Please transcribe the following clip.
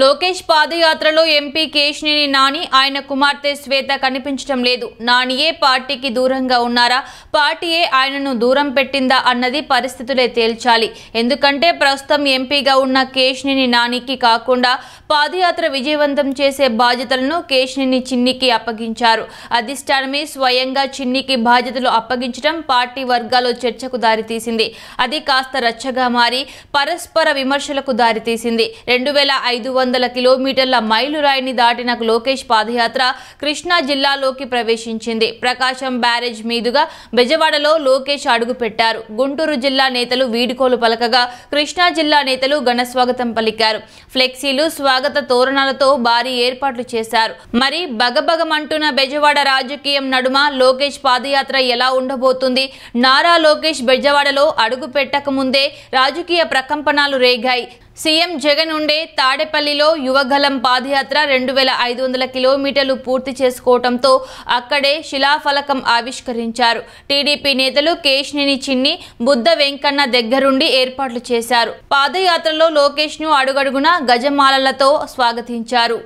లోకేష్ పాదయాత్రలో ఎంపీ కేశినేని నాని ఆయన కుమార్తె శ్వేత కనిపించడం లేదు నానియే పార్టీకి దూరంగా ఉన్నారా పార్టీయే ఆయనను దూరం పెట్టిందా అన్నది పరిస్థితులే తేల్చాలి ఎందుకంటే ప్రస్తుతం ఎంపీగా ఉన్న కేశినేని నానికి కాకుండా పాదయాత్ర విజయవంతం చేసే బాధ్యతలను కేశినేని చిన్నికి అప్పగించారు అధిష్టానమే స్వయంగా చిన్నికి బాధ్యతలు అప్పగించడం పార్టీ వర్గాల్లో చర్చకు దారితీసింది అది కాస్త రచ్చగా మారి పరస్పర విమర్శలకు దారితీసింది రెండు వేల ఐదు వందల కిలోమీటర్ల మైలురాయిని దాటిన లోకేష్ పాదయాత్ర కృష్ణా జిల్లాలోకి ప్రవేశించింది ప్రకాశం బ్యారేజ్ మీదుగా బెజవాడలో లోకేష్ అడుగుపెట్టారు గుంటూరు జిల్లా నేతలు వీడుకోలు పలకగా కృష్ణా జిల్లా నేతలు ఘనస్వాగతం పలికారు ఫ్లెక్సీలు స్వాగత తోరణాలతో భారీ ఏర్పాట్లు చేశారు మరి బగబగమంటున్న బెజవాడ రాజకీయం నడుమ లోకేష్ పాదయాత్ర ఎలా ఉండబోతుంది నారా లోకేష్ బెజవాడలో అడుగు పెట్టకముందే రాజకీయ ప్రకంపనాలు రేగాయి సీఎం జగన్ ఉండే తాడేపల్లిలో యువగలం పాదయాత్ర రెండు వేల ఐదు వందల కిలోమీటర్లు పూర్తి చేసుకోవడంతో అక్కడే శిలాఫలకం ఆవిష్కరించారు టీడీపీ నేతలు కేశినేని చిన్ని బుద్ధ వెంకన్న దగ్గరుండి ఏర్పాట్లు చేశారు పాదయాత్రలో లోకేష్ను అడుగడుగున గజమాలలతో స్వాగతించారు